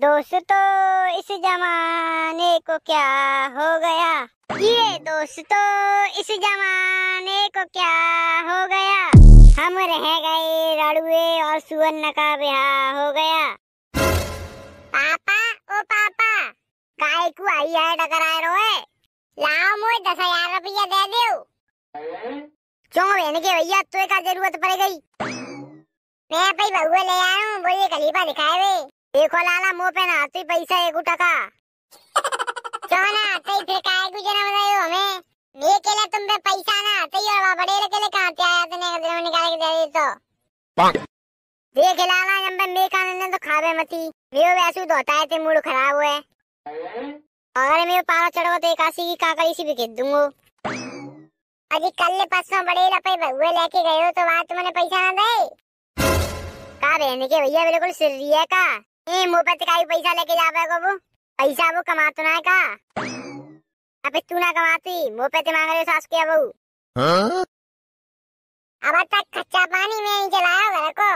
दोस्तों इस जमाने को क्या हो गया ये दोस्तों इस जमाने को क्या हो गया हम रह गए रड़ुए और सुवर्ण का ब्याह हो गया पापा ओ पापा गाय को आई है डकराए रोए लाओ मोए दस हजार रुपया दे दो क्यों बहन के भैया तो का जरूरत पड़ गई मैं भाई बहुए ले आ रहा हूँ बोलिए खलीफा दिखाए हुए એકો લાલા મો પે ના તી પૈસા એકુ ટકા ચોના તે ફિર કાય કુ જના બતાયો હમે મે કેલા तुम पे પૈસા ના તે और બડે રે કેले कहां ते आया तने गदर में निकाल के दे दी तो देख लाला जब मैं मेरे कान ने तो खाबे मती मेरे वैसे तो होता है ते मूड खराब हुए अगर मेरे पाला चढ़ो तो एकासी की काकड़ी सी भी खेद दूंगा अजी कल ले परसों बड़े लपे भगवे लेके गए हो तो वहां तुमने पैसा ना दे का बहन के भैया बिल्कुल सिर रिया का ये मुफ्त का पैसा लेके जावे को वो पैसा वो कमा तो ना का अबे तू ना कमाती मुफ्त मांग रहे सास के बहू हां अब तक तो कच्चा पानी में ही चलाया घर को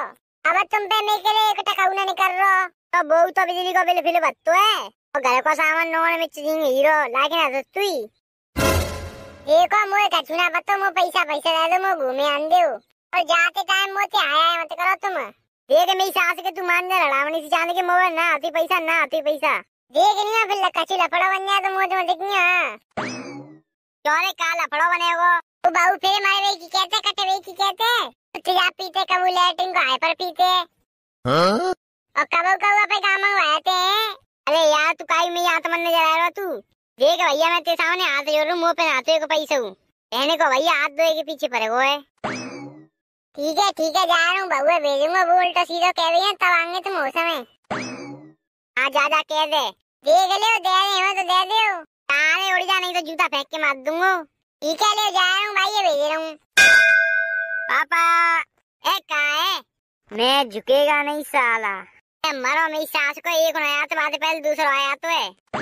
अब तुम पे मेरे के लिए एक टका उन्हें निकल रो तो बहू तो बिजली को बिल फिल बत्तो है और घर को सामान नोन में चिंग हीरो लाके ना तो तू ही एक और मोए कछुना बत्तो मो पैसा पैसा दे दो मो घूमे आंदे हो और जाते टाइम मोते आया है मत करो तुम देख मेरी सास के तू मान जा लड़ावनी सी चांद के मोबाइल ना आती पैसा ना आती पैसा देख नहीं फिर लकाची लफड़ा बन गया तो मोज तो में दिखनी हां क्यों का लफड़ा बनेगो वो बाबू फिर मारे वे की कहते कटे वे की कहते तेजा तो पीते कबू लैटिन को हाइपर पीते हाँ? और कबू कबू अपने काम मंगवाते अरे यार तू काई में मन रहा तू देख भैया मैं तेरे सामने हाथ जोड़ मुंह पे को पैसा कहने को भैया हाथ दो के पीछे पड़े है ठीक है ठीक है जा रहा हूँ भेजूंगा बोल तो सीधा कह रही तो है तब आगे तुम मौसम में हाँ ज्यादा कह दे देख ले दे रहे हो तो दे दे तारे उड़ जा नहीं तो जूता फेंक के मार दूंगा ठीक है ले जा रहा हूँ भाई ये भेज रहा हूँ पापा ए का है मैं झुकेगा नहीं साला मरो मेरी सास को एक नया तो बाद पहले दूसरा आया तो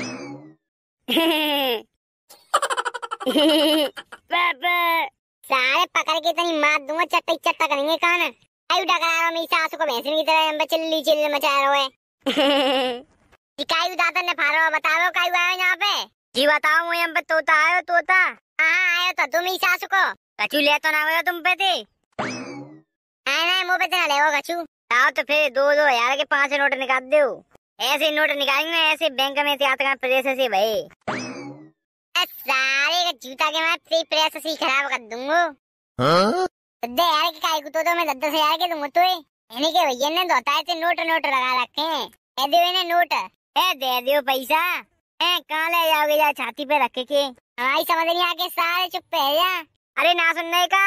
है पापा सारे पकड़ के इतनी मार दूंगा चट्टा चट्टा करेंगे कहा ना आई डकरा रहा मेरी सासू को भैंसनी की तरह लंबा चिल्ली चिल्ली मचा रहा है कायू दादा ने फारो बताओ कायू आयो यहाँ पे जी बताओ मैं यहाँ पे तोता आयो तोता कहाँ आयो तो तुम ही सासू को कछु ले तो ना हो तुम पे थे नहीं नहीं मुँह पे तो ना ले कछु आओ तो फिर दो दो हजार के पांच नोट निकाल दो ऐसे नोट निकालेंगे ऐसे बैंक में से आता प्रेस से भाई सारे का जूता के मैं फ्री प्रेस से खराब कर दूंगा हां दे यार के काई कुतो तो मैं 10000 के दूंगा तो यानी के भैया ने दोता तो है नोट नोट लगा रखे हैं दे दो इन्हें नोट ए दे दियो पैसा ए कहां ले जाओगे जा छाती पे रख के आई हाँ, समझ नहीं आके सारे चुप है या अरे ना सुनने का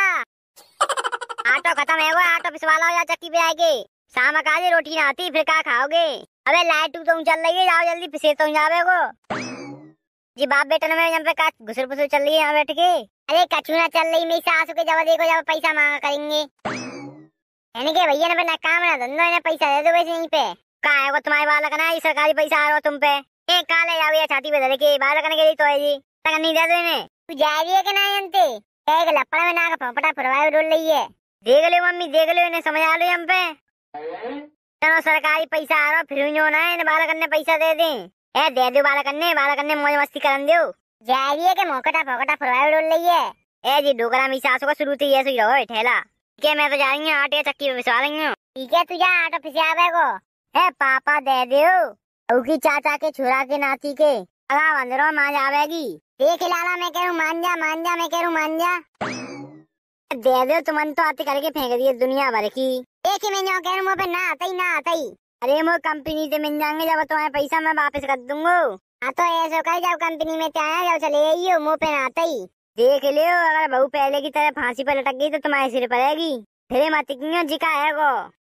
ऑटो खत्म है वो ऑटो पिसवाला हो या चक्की पे आएगी शाम का रोटी ना आती फिर का खाओगे अबे लाइट तो चल रही है जाओ जल्दी पिसे तो जावे को जी बाप बेटा ना में यहाँ पे का घुसर फुसर चल रही है यहाँ बैठ के अरे कछूना चल रही मेरी सासू के जब देखो जब पैसा मांगा करेंगे यानी के भैया ना बना काम ना धंधा ना पैसा दे दो वैसे यहीं पे कहा है वो तुम्हारे बाल लगना है सरकारी पैसा आ रहा तुम पे ए कहा ले जाओ ये छाती पे धर के बाल लगने के लिए तो है जी तक नहीं दे दो तू जा रही है कि ना अंते एक लपड़ में ना का पोपटा फरवाए डोल रही है देख लो मम्मी देख लो इन्हें समझा लो यहाँ पे चलो सरकारी पैसा आ रहा फिर ना इन बालक ने पैसा दे दें ए दे दो बाला कन्ने बाला कन्ने मौज मस्ती करन दियो जारिए के मोकटा फोकटा फरवाई डोल लई है ए जी डोकरा मी सासु का शुरू थी ये सुई रहो ठेला के मैं तो जा रही हूं आटे चक्की पे पिसवा लेंगे ठीक है तू जा आटा पिसवावे को ए पापा दे दियो औ की चाचा के छोरा के नाती के अगा बंदरो मां जावेगी देख लाला मैं कहूं मान जा मान जा मैं कहूं मान जा दे दो तुमन तो आते करके फेंक दिए दुनिया भर की एक ही मैं कह रहा मुंह पे ना आता ही ना आता ही अरे मो कंपनी से मिल जाएंगे जब तुम्हारे पैसा मैं वापस कर दूंगा हाँ तो ऐसा कर जब कंपनी में आया जब चले जाइयो मुँह पे आते ही देख लियो अगर बहू पहले की तरह फांसी पर लटक गई तो तुम्हारे सिर पड़ेगी फिर मत क्यों जिका है वो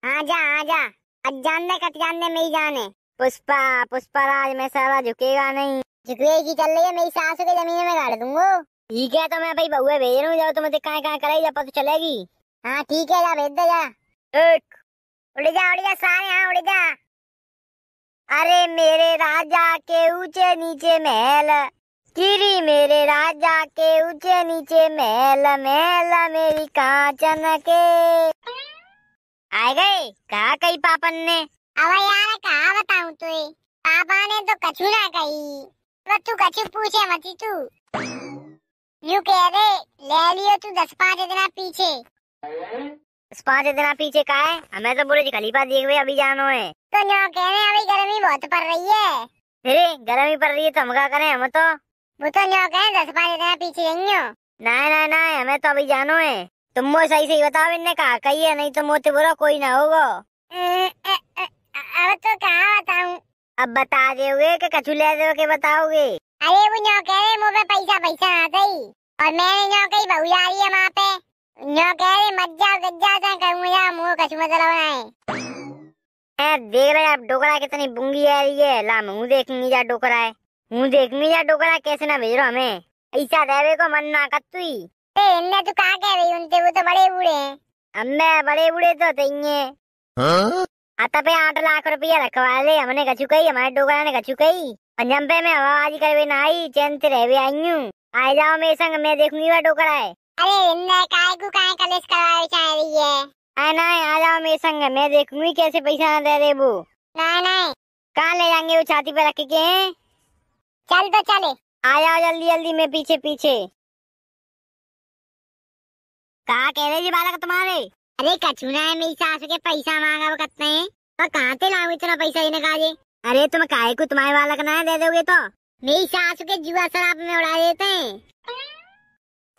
हाँ जा हाँ जा अब जान दे कट जान दे मेरी जाने पुष्पा पुष्पा राज में सारा झुकेगा नहीं झुकेगी चल रही है मेरी सास के जमीन में गाड़ दूंगा ठीक है तो मैं भाई बहुए भेज रहा हूँ जाओ तुम्हें तो कहाँ कहाँ करेगी जब पता चलेगी हाँ ठीक है जा भेज दे जा उड़ जा उड़ जा सारे यहाँ उड़ जा अरे मेरे राजा के ऊंचे नीचे महल गिरी मेरे राजा के ऊंचे नीचे महल महल मेरी कांचन के आए गए कहा कही पापन ने अब यार कहा बताऊं तुझे पापा ने तो कछु ना कही तो तू कछु पूछे मती तू यू कह दे ले लियो तू दस पाँच इतना पीछे पाँच दिन पीछे का है हमें तो बोले खलीफा देख हुए अभी जानो है तो यहाँ नो कहने अभी गर्मी बहुत पड़ रही है अरे गर्मी पड़ रही है तो हम क्या करें हम तो वो तो यहाँ कहे दस पाँच दिन पीछे जाएंगे ना ना ना हमें तो अभी जानो है तुम वो सही सही बताओ इनने कहा कही है नहीं तो मोते बोलो तो कोई ना होगा अब तो कहा बताऊं अब बता दोगे के कछु ले दो के बताओगे अरे वो यहाँ कह रहे मुँह पे पैसा पैसा आता ही और मैंने यहाँ कही बहू जा रही है वहाँ पे यो कह रहे मत जाओ गज जाओ ता करूंगा यार मुंह कछुआ चलाओ ना है देख रहा आप डोकरा कितनी बुंगी आ रही है ला मुंह देखूंगी जा डोकरा है मुंह देखूंगी जा डोकरा कैसे ना भेज रहा हमें ऐसा देवे को मन ना कर तू ए इनने तो का कह रही उनते वो तो बड़े बूढ़े हैं अम्मे बड़े बूढ़े तो तइये हां आता पे 8 लाख रुपया रखवा ले हमने कछु कही हमारे डोकरा ने कछु कही पंजाब में हवा आज करवे ना आई चैन से रहवे आईयूं आ जाओ मेरे संग मैं देखूंगी वह डोकरा है अरे इन्ना काय को काय कलेश करवावे चाह रही है आ नहीं आ जाओ मेरे संग मैं देखूंगी कैसे पैसा ना दे रे वो ना ना कहाँ ले जाएंगे वो छाती पर रख के चल तो चले आ जाओ जल्दी जल्दी मैं पीछे पीछे कहा कह रहे जी बालक तुम्हारे अरे कछुना है मेरी सास के पैसा मांगा वो कहते हैं तो कहाँ से लाऊ इतना पैसा इन्हें कहा अरे तुम काय को तुम्हारे बालक ना दे दोगे तो मेरी सास के जुआ शराब में उड़ा देते हैं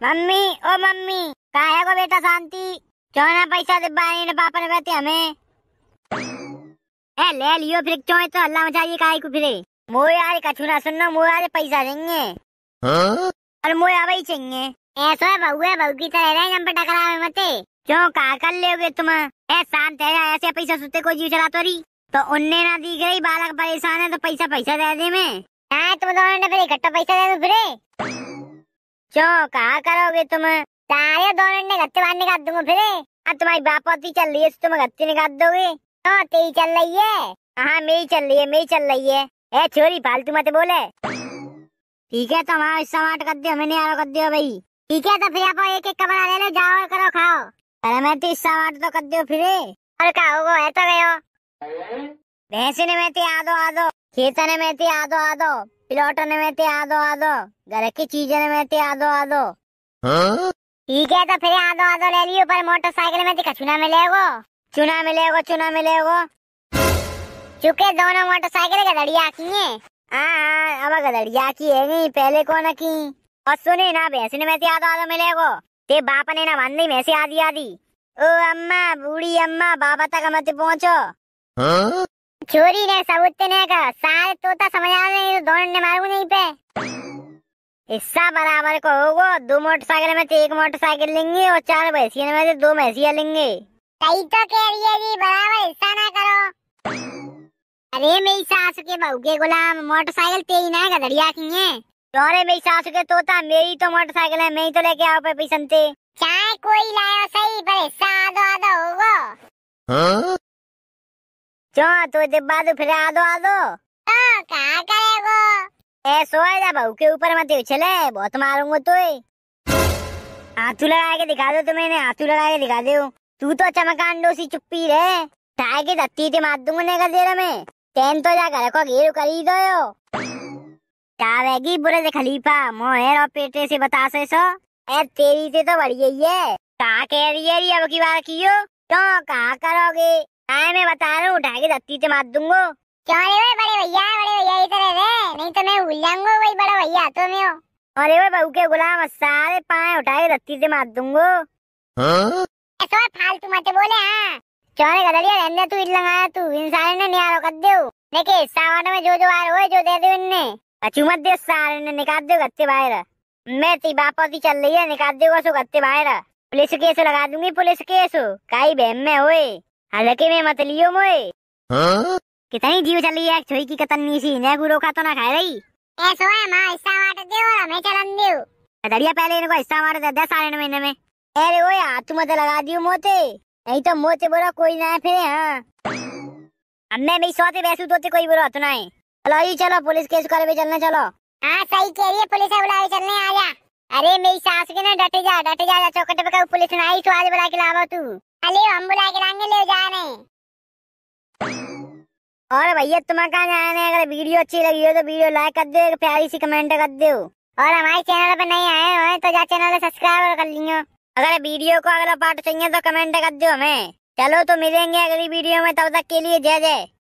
मम्मी ओ मम्मी काहे को बेटा शांति क्यों ना पैसा दे बाई ने पापा ने बैठे हमें ए ले लियो फिर क्यों तो अल्लाह मचाइए काहे को फिरे मो यार ना सुनना मो यार पैसा देंगे हां अरे मो यार ही चाहिए ऐसा बहू है बहू की तरह रहे हम पे टकरा में मते क्यों का कर लोगे तुम ए शांत है ऐसे पैसा सुते को जीव चला तोरी तो उनने ना दी गई बालक परेशान है तो पैसा पैसा दे दे मैं हां तुम दोनों ने फिर इकट्ठा पैसा दे दो फिर क्यों कहा करोगे तुम तारे दोनों ने गत्ते बांधने का दूंगा फिर अब तुम्हारी बाप बापौती चल रही है तुम गत्ते निकाल दोगे तो तेरी चल रही है हाँ मेरी चल रही है मेरी चल रही है ए छोरी फालतू मत बोले ठीक है तो हमारा हिस्सा बांट कर दियो मैंने आरोप कर दियो भाई ठीक है तो फिर आप एक एक कमरा ले लो जाओ करो खाओ अरे मैं तो हिस्सा बांट तो कर दियो फिर और का होगा है तो गयो भैंसी ने मैं आदो आदो खेता ने मैं आदो आदो प्लॉटन में आदो आदो घर की గరకి में ఏమైతే आदो आदो हाँ? ठीक है तो फिर आदो आदो ले लियो पर मोटरसाइकिल में दिखा चुना मिलेगो चुना मिलेगो चुना मिलेगो चुके दोनों मोटरसाइकिल गदड़िया की है हाँ, हाँ अब गदड़िया की है नहीं पहले को कौन की और सुने ना भैंसने में से आदो आदो मिलेगो ते बाप ने ना बांधी में से आधी आधी ओ अम्मा बूढ़ी अम्मा बाबा तक मत पहुँचो हाँ? ने ने सारे ಚೋರಿ ಸಗುತ್ತೇನೆ ಸಾಲ ತೋತ ಸಮಯ ದौड़ने मारू नहीं पे हिस्सा बराबर को होगो दो मोटरसाइकिल में एक मोटरसाइकिल लेंगे और चार भैंसियों में से दो भैंसिया लेंगे सही तो कह रही है जी बराबर हिस्सा ना करो अरे मेरी सास के बहु के गुलाम मोटरसाइकिल तेरी ना गधड़िया की है अरे मेरी सास के तोता मेरी तो मोटरसाइकिल है मैं ही तो लेके आओ पे पिसनते चाहे कोई लाया सही पर हिस्सा आधा आधा होगा हाँ? क्यों तो डिब्बा तो फिर आदो आदो तो कहा करेगो ए सोए जा बहू के ऊपर मत उछले बहुत मारूंगा तो हाथू लगा के दिखा दो तो मैंने हाथू लगा के दिखा दो तू तो चमकांडो सी चुप्पी रे ठाए के दत्ती ते मार दूंगा ने कर देरा मैं तेन तो जा घर को घेर करी दो यो कावेगी बुरे से खलीफा मोहर और पेटे से बता से सो ए तेरी से तो बढ़िया ही है कहा कह रही है अब की बार कियो तो कहा करोगे काय मैं बता रहा हूँ उठा के धरती से मार दूंगा क्यों रे भाई बड़े भैया बड़े भैया इधर रे नहीं तो मैं भूल जाऊंगा वही बड़ा भैया तो मैं अरे भाई बहू के गुलाम सारे पाए उठा के धरती से मार दूंगा ऐसा तो फालतू मत बोले हाँ क्यों रे गदरिया रहने तू इन आया तू इन सारे ने नियारो कर देऊ देखे सावन में जो जो आ रहे जो दे दो इनने अचू मत दे सारे ने निकाल दो गत्ते बाहर मैं ती बापा की चल रही है निकाल दो गत्ते बाहर पुलिस केस लगा दूंगी पुलिस केस काई बहन में होए हालांकि मैं मत लियो मोए हां कितनी जीव चली है छोई की कतन सी ने गुरो का तो ना खा रही ऐसो है मां हिस्सा वाट दे और मैं चलन दे दड़िया पहले इनको हिस्सा वाट दे 10 साढ़े महीने में अरे ओए हाथ तो मत लगा दियो मोते नहीं तो मोते बोला कोई ना फिर हां अब मैं भी सोते वैसे तोते कोई बुरा तो ना है चलो ये चलो पुलिस केस करे भी चलने चलो हां सही कह रही है पुलिस बुलाए चलने आ जा अरे मेरी सास के ना डटे जा डटे जा, जा चौकट पे पुलिस ना आई तो आज बुला के लावा तू अरे हम बुला के लाएंगे ले और भैया तुम्हें कहा जाने अगर वीडियो अच्छी लगी हो तो वीडियो लाइक कर दो प्यारी सी कमेंट कर दो और हमारे चैनल पर नहीं आए हो तो जा चैनल सब्सक्राइब कर लियो अगर वीडियो को अगला पार्ट चाहिए तो कमेंट कर दो हमें चलो तो मिलेंगे अगली वीडियो में तब तक के लिए जय जय